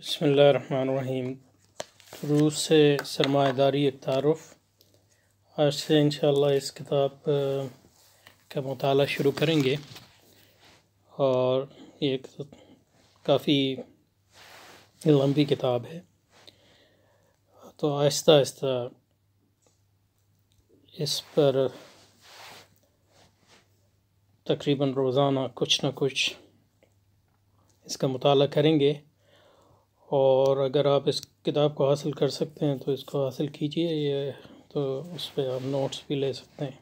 बसमीम रूस से सरमादारी एक तारफ़ आज से इन इस किताब का मताल शुरू करेंगे और ये काफ़ी लंबी किताब है तो आहिस्ता आहिस्ता इस पर तकरीबन रोज़ाना कुछ ना कुछ इसका मताल करेंगे और अगर आप इस किताब को हासिल कर सकते हैं तो इसको हासिल कीजिए ये तो उस पर आप नोट्स भी ले सकते हैं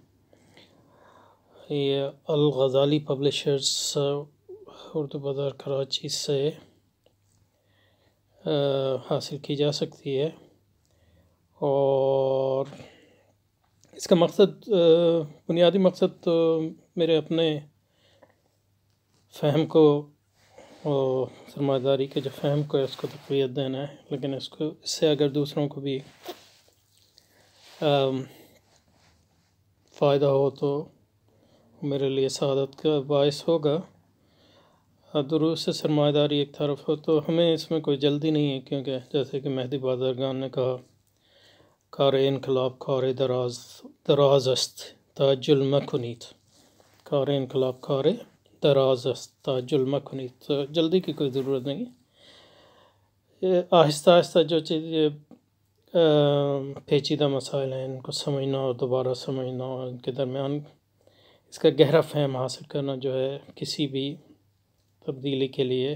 ये अल गज़ाली पब्लिशर्स उर्दू बाज़ार कराची से आ, हासिल की जा सकती है और इसका मकसद बुनियादी मकसद तो मेरे अपने फहम को और सरमादारी के जो फहम को है उसको तकवीत तो देना है लेकिन इसको इससे अगर दूसरों को भी फ़ायदा हो तो मेरे लिए शहादत का बायस होगा दुरुस्त से सरमादारी एक तरफ हो तो हमें इसमें कोई जल्दी नहीं है क्योंकि जैसे कि मेहदी गान ने कहा कार इनकलाब कार दराज दराजस्त ताजुल मखनीत कार इनकलाब कार दराज आस्ता ज़ुल खुनी तो जल्दी की कोई ज़रूरत नहीं आहिस्ता आहिस्ता जो चीज़ पेचीदा मसाइल हैं इनको समझना और दोबारा समझना और इनके दरमियान इसका गहरा फहम हासिल करना जो है किसी भी तब्दीली के लिए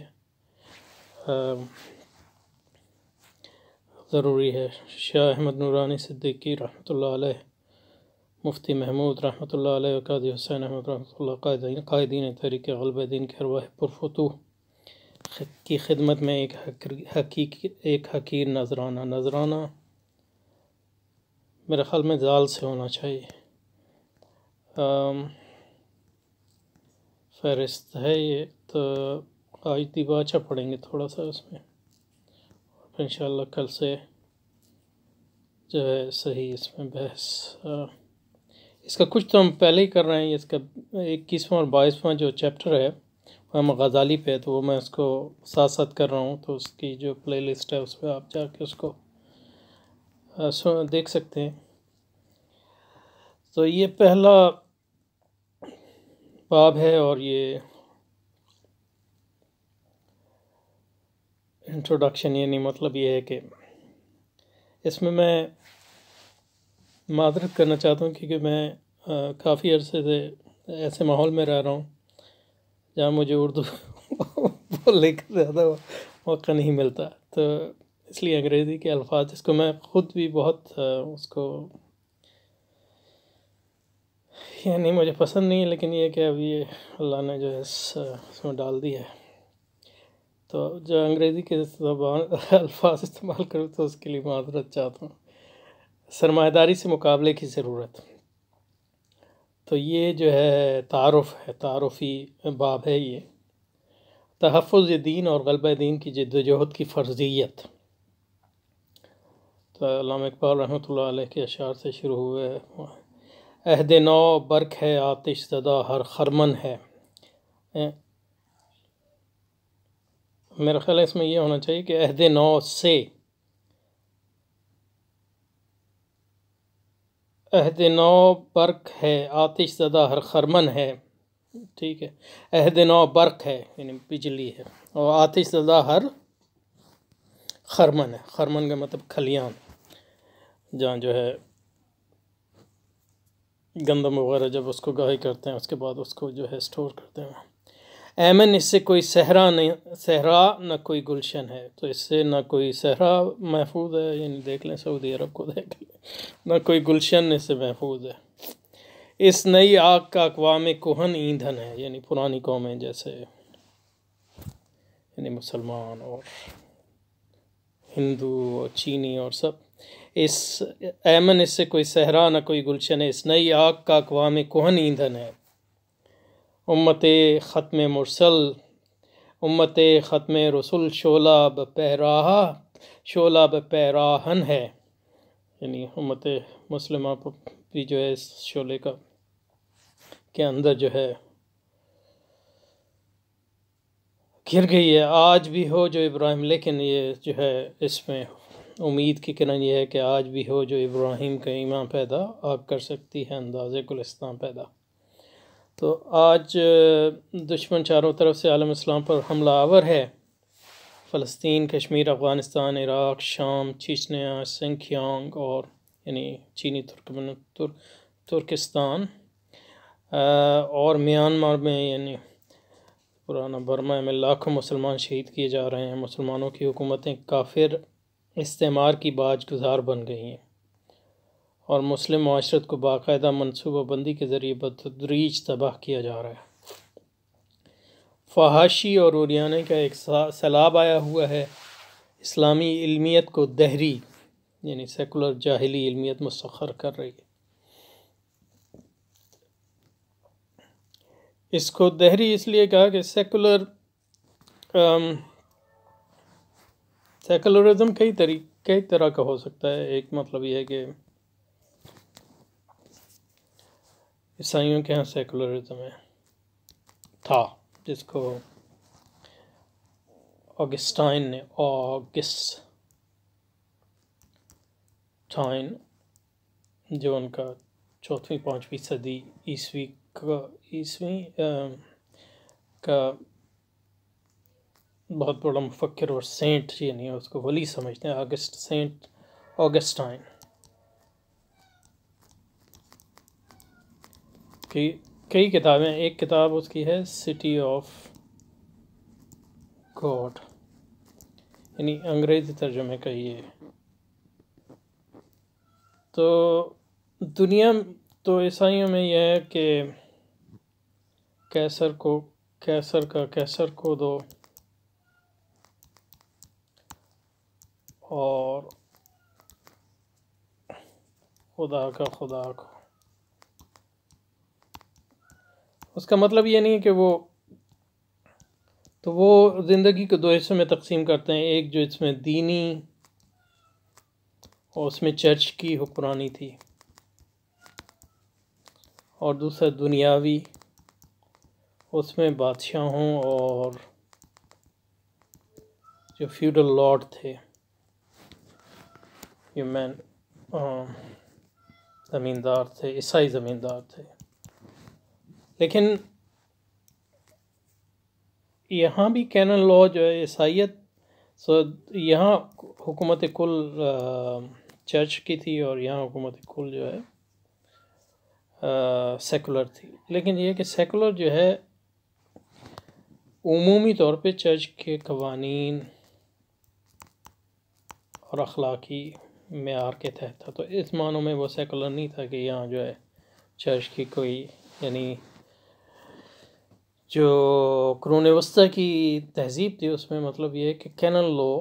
ज़रूरी है शाह अहमद नूरानी सिद्दीकी रहमत मुफ्ती महमूद रहमत कादी हुसैन अहमद रहमत कायदीन तरीक़ के अरवाह पुरफतूह की खिदमत में एक हकीक एक हकीर नजराना नजराना मेरे ख्याल में जाल से होना चाहिए फहरिस्त है ये तो आज दिबाचा पढ़ेंगे थोड़ा सा उसमें और फिर इन कल से जो है सही इसमें बहस आ, इसका कुछ तो हम पहले ही कर रहे हैं इसका इक्कीसवा और बाईसवा जो चैप्टर है वो हम गज़ाली पे तो वो मैं उसको साथ साथ कर रहा हूँ तो उसकी जो प्लेलिस्ट है उस पर आप जाके उसको देख सकते हैं तो ये पहला बाब है और ये इंट्रोडक्शन यानी मतलब ये है कि इसमें मैं माजरत करना चाहता हूँ क्योंकि मैं काफ़ी अरसे से ऐसे माहौल में रह रहा हूँ जहाँ मुझे उर्दू बोलने का ज़्यादा मौका नहीं मिलता तो इसलिए अंग्रेज़ी के अल्फाज इसको मैं ख़ुद भी बहुत उसको यानी मुझे पसंद नहीं है लेकिन ये कि अब ये अल्लाह ने जो है इसमें डाल दिया है तो जो अंग्रेज़ी के जबान अल्फाज इस्तेमाल करूँ तो उसके लिए माजरत चाहता हूँ सरमादारी से मुकाबले की ज़रूरत तो ये जो है तारफ़ है तारफ़ी बाब है ये तहफ़ दीन और गलब दीन की जद्दोजहद की फ़र्जीत तो इकबाल रहमत के अशार से शुरू हुए अहद नौ बर्क है आतिश ज़दा हर खरमन है मेरा ख्याल इसमें यह होना चाहिए कि अहद नौ से अहद नौ बर्क है आतिश ज़दा हर खरमन है ठीक है अहद नौ बर्क है यानी बिजली है और आतिश ज़दा हर खरमन है खरमन का मतलब खलियान जहाँ जो है गंदम वगैरह जब उसको गाय करते हैं उसके बाद उसको जो है स्टोर करते हैं ऐमन इससे कोई सहरा नहीं सहरा न कोई गुलशन है तो इससे न कोई सहरा महफूज है यानी देख लें सऊदी अरब को देख लें न कोई गुलशन इससे महफूज है इस नई आग का अकवाम कोहन ईंधन है यानी पुरानी कौमें जैसे यानी मुसलमान और हिंदू और चीनी और सब इस ऐमन इससे कोई सहरा ना कोई गुलशन है इस नई आग का अकवाम कोहन ईंधन है उम्मत ख़त्म मुरसल उम्मत ख़त्म रसुल शोला बहराहा शोला बहराहन है यानी उम्मत मुस्लिम भी जो है इस शोले का के अंदर जो है घिर गई है आज भी हो जो इब्राहिम लेकिन ये जो है इसमें उम्मीद की किरण यह है कि आज भी हो जो इब्राहिम का ईमान पैदा आग कर सकती है अंदाज़ गुलस्तान पैदा तो आज दुश्मन चारों तरफ से आलम इस्लाम पर हमला आवर है फ़लस्तीन कश्मीर अफ़गानिस्तान इराक़ शाम चीचनिया सिंखियांग और यानी चीनी तुर्कमन तुर, तुर्किस्तान और म्यांमार में यानी पुराना बर्मा में लाखों मुसलमान शहीद किए जा रहे हैं मुसलमानों की हुकूमतें काफिर इस्तेमार की बाज गुजार बन गई हैं और मुस्लिम माशरत को बाकायदा मनसूबाबंदी के ज़रिए बतदरीज तबाह किया जा रहा है फहाशी और उरियाने का एक सैलाब आया हुआ है इस्लामी इलमियत को दहरी यानी सेकुलर जाहली इलमियत मुस्खर कर रही है इसको दहरी इसलिए कहा कि सेकुलर सेकुलरिज्म कई तरी कई तरह का हो सकता है एक मतलब यह है कि ईसाइयों के यहाँ सेकुलरिज्म है था जिसको ऑगस्टाइन ने ऑगस्टाइन जो उनका चौथवीं पाँचवीं सदी ईस्वी का ईस्वी का बहुत बड़ा मुफक्र और सेंट ये नहीं है उसको वली समझते हैं ऑगस्ट सेंट ऑगस्टाइन उसकी कई किताबें एक किताब उसकी है सिटी ऑफ गॉड यानी अंग्रेज़ी तर्जुमे का ये तो दुनिया तो ईसाइयों में यह है कि कैसर को कैसर का कैसर को दो और खुदा का खुदा को उसका मतलब ये नहीं है कि वो तो वो ज़िंदगी को दो हिस्सों में तकसीम करते हैं एक जो इसमें दीनी और उसमें चर्च की हुक्मरानी थी और दूसरा दुनियावी उसमें बादशाहों और जो फ्यूडल लॉर्ड थे ये मैन ज़मींदार थे ईसाई ज़मींदार थे लेकिन यहाँ भी कैनन लॉ जो है ईसाइत सो यहाँ हुकूमत कुल चर्च की थी और यहाँ हुकूमत कुल जो है सेकुलर थी लेकिन यह कि सेकुलर जो है उमूमी तौर पे चर्च के कवानी और अखलाकी मैार के तहत था तो इस मानों में वो सेकुलर नहीं था कि यहाँ जो है चर्च की कोई यानी जो क्रोन व्यवस्था की तहजीब थी उसमें मतलब ये है कि कैनल लॉ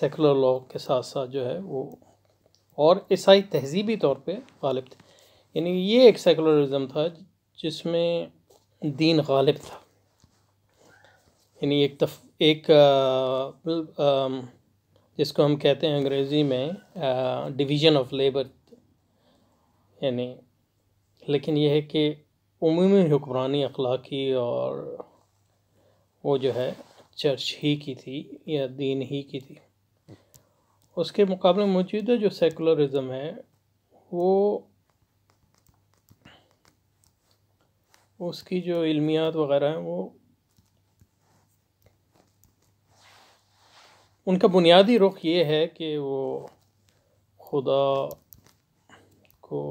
सेकुलर लॉ के साथ साथ जो है वो और ईसाई तहजीबी तौर पे गालिब थे यानी ये एक सेकुलरिज्म था जिसमें दीन गालिब था यानी एक तफ एक मतलब, जिसको हम कहते हैं अंग्रेज़ी में डिवीज़न ऑफ लेबर यानी लेकिन यह है कि उमूमी हुक्मरानी अखलाकी और वो जो है चर्च ही की थी या दीन ही की थी उसके मुकाबले मौजूदा जो सेकुलरिज्म है वो उसकी जो इल्मियात वगैरह हैं वो उनका बुनियादी रुख ये है कि वो खुदा को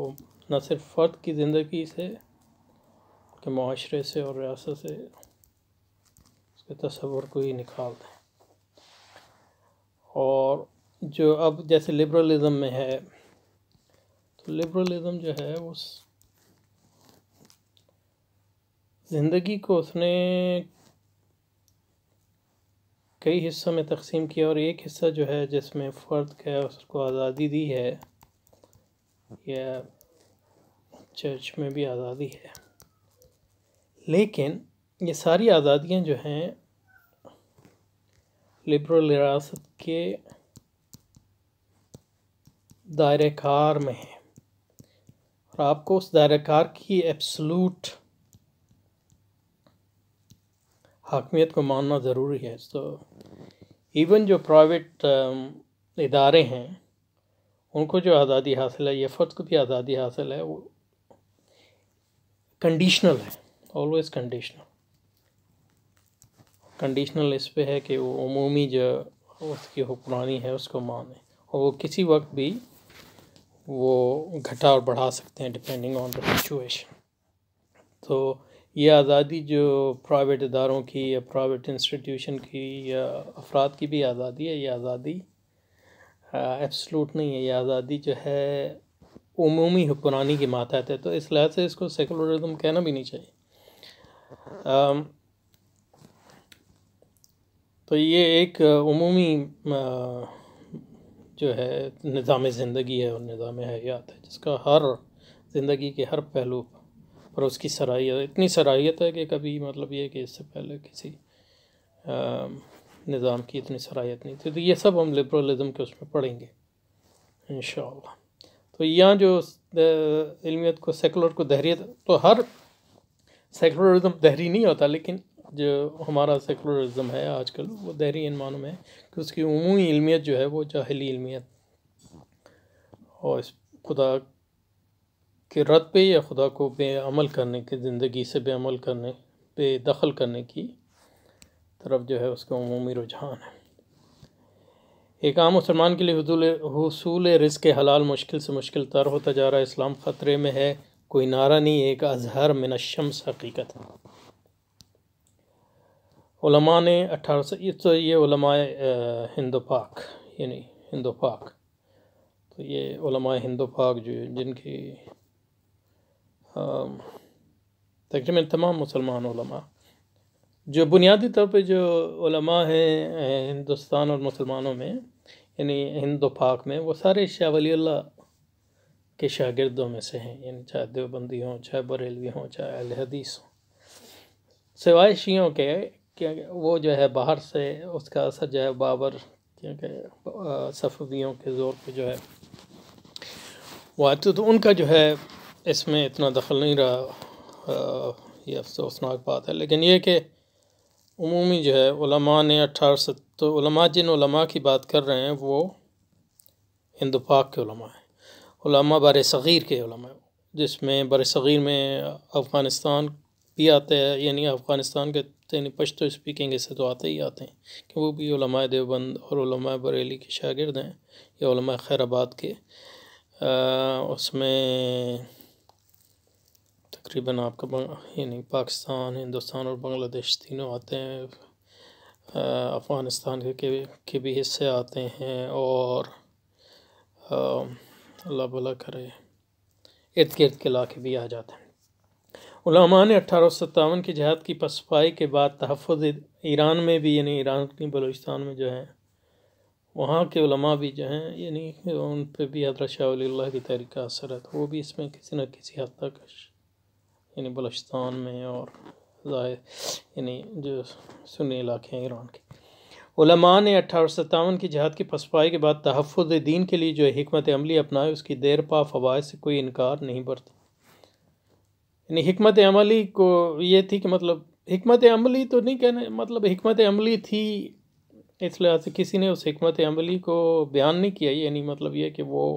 न सिर्फ फ़र्द की ज़िंदगी से कि माशरे से और रियासत से उसके तस्वर को ही निकाल दें और जो अब जैसे लिबरलिज़म में है तो लिबरलिज़म जो है उस ज़िंदगी को उसने कई हिस्सों में तकसीम किया और एक हिस्सा जो है जिसमें फ़र्द का उसको आज़ादी दी है या चर्च में भी आज़ादी है लेकिन ये सारी आज़ादियाँ जो हैं लिबरल रियासत के दायरे कार में है और आपको उस दायरे कार की एब्सलूट हाकमियत को मानना ज़रूरी है तो इवन जो प्राइवेट um, इदारे हैं उनको जो आज़ादी हासिल है ये फ़र्द को भी आज़ादी हासिल है वो कंडीशनल है ऑलवेज कंडीशनल कंडीशनल इस पे है कि वो अमूमी जो उसकी हुक्मरानी है उसको माने और वो किसी वक्त भी वो घटा और बढ़ा सकते हैं डिपेंडिंग ऑन द सिचुएशन तो ये आज़ादी जो प्राइवेट इदारों की या प्राइवेट इंस्टीट्यूशन की या अफराद की भी आज़ादी है ये आज़ादी एब्सलूट नहीं है ये आज़ादी जो है उमूमी हुक्मरानी की मातहत है तो इस लिहाज से इसको सेकुलरिज्म कहना भी नहीं चाहिए आ, तो ये एक अमूमी जो है निज़ाम ज़िंदगी है और निज़ाम हयात है जिसका हर ज़िंदगी के हर पहलू पर उसकी सराहियत इतनी सराहियत है कि कभी मतलब ये कि इससे पहले किसी निज़ाम की इतनी सराहियत नहीं थी तो ये सब हम लिबरलिज़म के उसमें पढ़ेंगे इन तो यहाँ जो इलमियत को सेकुलर को दहरीत तो हर सेकुलरिज्म दहरी नहीं होता लेकिन जो हमारा सेकुलरिज्म है आजकल वो दहरी इन मानों में है कि उसकी उमूमी इलमियत जो है वो जाहली इलमियत और इस खुदा के रद पे या खुदा को बेअमल करने के ज़िंदगी से बेअमल करने बेदखल करने की तरफ जो है उसका अमूमी रुझान है एक आम मुसलमान के लिए हसूल हसूल रिस्क हलाल मुश्किल से मुश्किल तर होता जा रहा है इस्लाम ख़तरे में है कोई नारा नहीं एक अजहर मिनशम्स हकीकत उलमा ने अठारह सौ तो ये उलमा हिंदो पाक यानी हिंदो पाक तो ये उलमा हिंदो पाक जो जिनकी तकरीबन तमाम मुसलमान उलमा जो बुनियादी तौर पे जो उलमा हैं हिंदुस्तान और मुसलमानों में यानी हिंद पाक में वो सारे शाह वली अल्लाह के शागिर्दों में से हैं यानी चाहे देवबंदी हों चाहे बरेलवी हों चाहे अल हदीस हों सिवाय शियों के वो जो है बाहर से उसका असर जो है बाबर क्योंकि सफ़वियों के ज़ोर पे जो है वो आते तो, तो उनका जो है इसमें इतना दखल नहीं रहा आ, ये अफसोसनाक बात है लेकिन ये कि उमूमी जो है उलमा ने अठारह सत तो उलमा जिन उलमा की बात कर रहे हैं वो हिंद पाक के उलमा हैं उलमा बर सग़ीर के उलमा जिसमें बर सग़ीर में अफ़गानिस्तान भी आते हैं यानी अफ़गानिस्तान के यानी पश्तो स्पीकिंग से तो आते ही आते हैं कि वो भी उलमा देवबंद और उलमा बरेली के शागिर्द हैं या उलमा खैराबाद के आ, उसमें तकरीबन आपका यानी पाकिस्तान हिंदुस्तान और बांग्लादेश तीनों आते हैं अफ़गानिस्तान के, के के भी हिस्से आते हैं और अल्लाह भला करे इर्द गिर्द के इलाके भी आ जाते हैं उलामा ने अठारह सत्तावन की जहाद की पसपाई के बाद तहफ़ ईरान में भी यानी ईरान बलोचिस्तान में जो है वहाँ के उलमा भी जो हैं यानी उन पर भी हजरत शाह की तहरीक का असर है तो वो भी इसमें किसी न किसी हद तक यानी बलोचिस्तान में और यानी जो सुन्नी इलाके हैं ईरान के उलमा ने अठारह सत्तावन की जहाद की पसपाई के बाद तहफ़ दीन के लिए जो हमत अमली अपनाए उसकी देर पा फवाद से कोई इनकार नहीं बरता यानी हमत अमली को ये थी कि मतलब हमत अमली तो नहीं कहने मतलब हमत अमली थी इस लिहाज से किसी ने उस हमत अमली को बयान नहीं किया यानी मतलब यह कि वो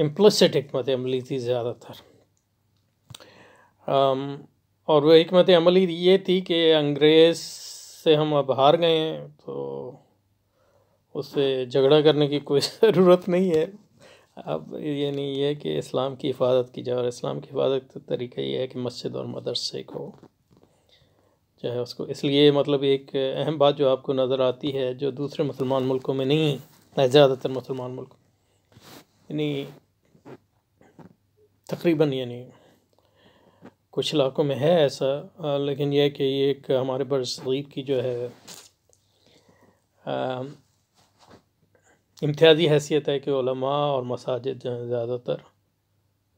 इम्प्लिसिट हमत अमली थी ज़्यादातर और वह हमत अमली ये थी कि अंग्रेज़ से हम अब हार गए हैं तो उससे झगड़ा करने की कोई ज़रूरत नहीं है अब ये नहीं है कि इस्लाम की हिफाजत की जाए और इस्लाम की हिफाजत का तरीका ये है कि मस्जिद और मदरसे को जो है उसको इसलिए मतलब एक अहम बात जो आपको नज़र आती है जो दूसरे मुसलमान मुल्कों में नहीं है ज़्यादातर मुसलमान मुल्कों यानी तकरीबन यानी कुछ इलाकों में है ऐसा आ, लेकिन यह कि ये एक हमारे बरसीब की जो है इम्तियाजी हैसियत है कि और मसाजिद जो है ज़्यादातर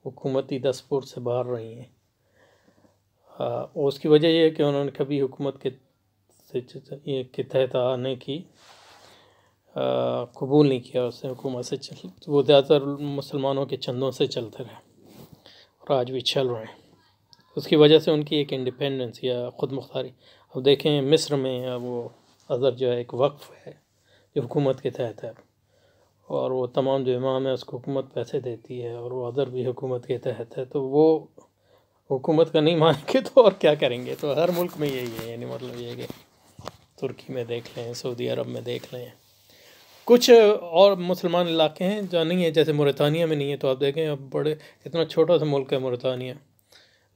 हुकूमती दसपुर से बाहर रही हैं और उसकी वजह यह है कि उन्होंने कभी हुकूमत के के तहत आने की कबूल नहीं किया उसने हुकूमत से चल वो ज़्यादातर मुसलमानों के चंदों से चलते रहे और आज भी चल रहे हैं उसकी वजह से उनकी एक इंडिपेंडेंस या ख़ुद मुख्तारी अब देखें मिस्र में अब वो अज़र जो है एक वक्फ़ है जो हुकूमत के तहत है और वो तमाम जो इमाम है उसको हुकूमत पैसे देती है और वो अदर भी हुकूमत के तहत है तो वो हुकूमत का नहीं के तो और क्या करेंगे तो हर मुल्क में यही है यानी मतलब ये कि तुर्की में देख लें सऊदी अरब में देख लें कुछ और मुसलमान इलाके हैं जो नहीं है जैसे मोरतानिया में नहीं है तो आप देखें अब बड़े इतना छोटा सा मुल्क है मोरतानिया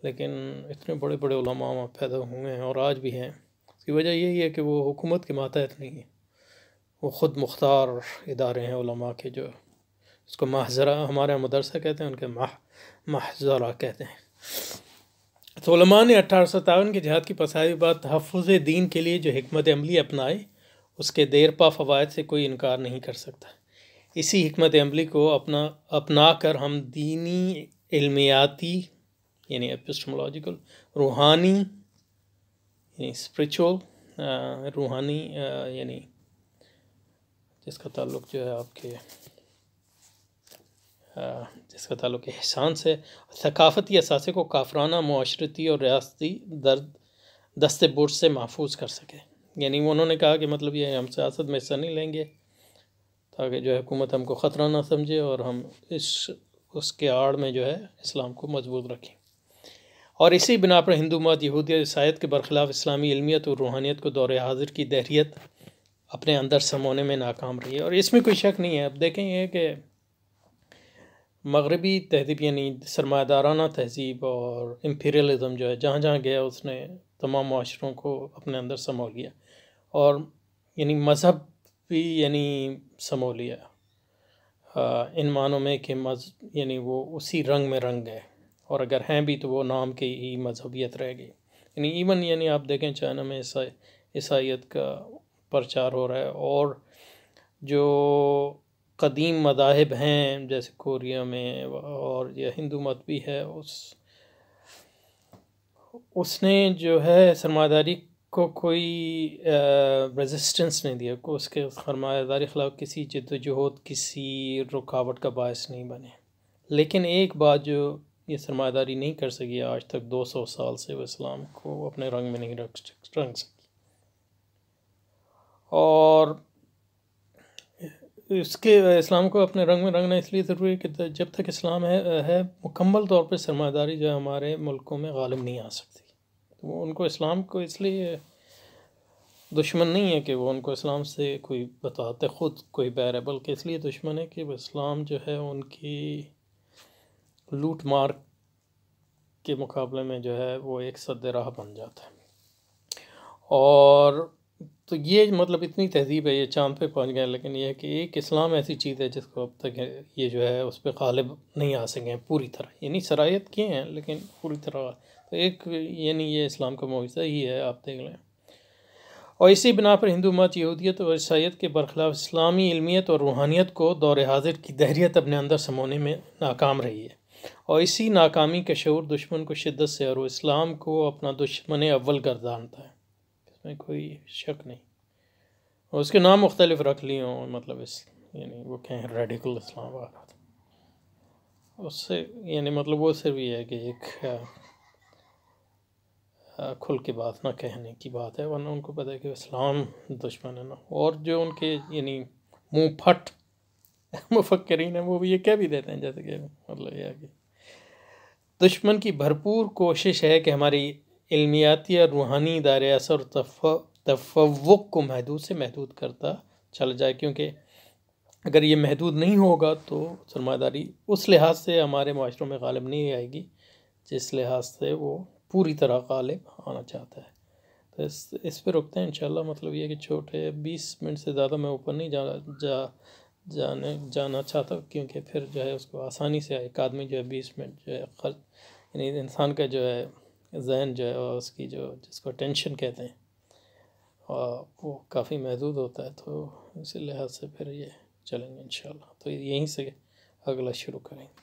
लेकिन इतने बड़े बड़े उलमा वहाँ पैदा हुए हैं और आज भी हैं उसकी वजह यही है कि वो हुकूमत के मातहत नहीं है वो ख़ुद मुख्तार इदारे हैं उलमा के जो उसको माहजरा हमारे मदरसा कहते हैं उनके माह माहजरा कहते हैं तो ने अठारह सौ सतावन के जहाद की पसाई बाद तहफ़ दीन के लिए जो हमत अमली अपनाई उसके देरपा फ़वाद से कोई इनकार नहीं कर सकता इसी हमत अमली को अपना अपना कर हम दीनी इलमियाती यानी एपिस्टमोलॉजिकल रूहानी यानी स्परिचुअल रूहानी यानी जिसका ताल्लुक जो है आपके जिसका ताल्लुक एहसान से सकाफ़ती असासे को काफराना माशरती और रियाती दर्द दस्ते बोर्ड से महफूज कर सके यानी उन्होंने कहा कि मतलब ये हम सियासत में हिस्सा नहीं लेंगे ताकि जो है हुकूमत हमको ख़तरा ना समझे और हम इस उसके आड़ में जो है इस्लाम को मजबूत रखें और इसी बिना पर हिंदू मत यहूदियत ईसाइत के बरखिलाफ़ इस्लामी इलमियत और रूहानियत को दौर हाजिर की दहरीत अपने अंदर समोने में नाकाम रही है और इसमें कोई शक नहीं है अब देखेंगे कि मगरबी तहजीब यानी सरमादाराना तहजीब और इम्पीरियलिज़म जो है जहाँ जहाँ गया उसने तमाम माशरों को अपने अंदर समो लिया और यानी मज़हब भी यानी समो लिया इन मानों में कि मज यानी वो उसी रंग में रंग गए और अगर हैं भी तो वो नाम के ही मजहबियत रह गई यानी इवन यानी आप देखें चाइना में ईसाइत का प्रचार हो रहा है और जो कदीम मदाहब हैं जैसे कोरिया में और यह हिंदू मत भी है उस उसने जो है सरमादारी को कोई रेजिस्टेंस नहीं दिया को उसके सरमादारी खिलाफ किसी जदोजहद किसी रुकावट का बायस नहीं बने लेकिन एक बात जो ये सरमादारी नहीं कर सकी आज तक 200 साल से वो इस्लाम को अपने रंग में नहीं रख रंग सकी और इसके इस्लाम को अपने रंग में रंगना इसलिए ज़रूरी है कि जब तक इस्लाम है है मुकम्मल तौर पर सरमादारी जो हमारे मुल्कों में गालिब नहीं आ सकती तो वो उनको इस्लाम को इसलिए दुश्मन नहीं है कि वो उनको इस्लाम से कोई बताते ख़ुद कोई बैर है बल्कि इसलिए दुश्मन है कि वो इस्लाम जो है उनकी लूट मार के मुकाबले में जो है वो एक सद राह बन जाता है और तो ये मतलब इतनी तहजीब है ये चांद पे पहुंच गए लेकिन ये है कि एक इस्लाम ऐसी चीज़ है जिसको अब तक ये जो है उस पर गालिब नहीं आ सके पूरी तरह यानी सराहियत किए हैं लेकिन पूरी तरह तो एक यानी ये इस्लाम का मुआवजा ही है आप देख लें और इसी बिना पर हिंदू मत यहूदियत और ईसाइत के बरखिलाफ इस्लामी इलमियत और रूहानियत को दौर हाजिर की दहरीत अपने अंदर समोने में नाकाम रही है और इसी नाकामी के शूर दुश्मन को शिद्दत से और इस्लाम को अपना दुश्मन अव्वल गर्दानता है इसमें कोई शक नहीं और उसके नाम मुख्तलिफ रख लिए हों मतलब इस यानी वो कहें रेडिकल इस्लाम उससे यानी मतलब वो सिर्फ ये है कि एक खुल के बात ना कहने की बात है वरना उनको पता है कि इस्लाम दुश्मन है ना और जो उनके यानी मुँह फट मुफक्रीन है वो भी ये कह भी देते हैं जैसे कि मतलब यह कि दुश्मन की भरपूर कोशिश है कि हमारी इलमियाती और रूहानी इदारे असर तफवक को महदूद से महदूद करता चला जाए क्योंकि अगर ये महदूद नहीं होगा तो सरमादारी उस लिहाज से हमारे माशरों में गालिब नहीं आएगी जिस लिहाज से वो पूरी तरह गालिब आना चाहता है तो इस इस पर रुकते हैं इंशाल्लाह मतलब ये कि छोटे बीस मिनट से ज़्यादा मैं ऊपर नहीं जा जा जाने जाना चाहता क्योंकि फिर जो है उसको आसानी से एक आदमी जो है बीस मिनट जो है खर्च यानी इंसान का जो है जहन जो है और उसकी जो जिसको टेंशन कहते हैं और वो काफ़ी महदूद होता है तो इसी लिहाज से फिर ये चलेंगे इन तो यहीं से अगला शुरू करेंगे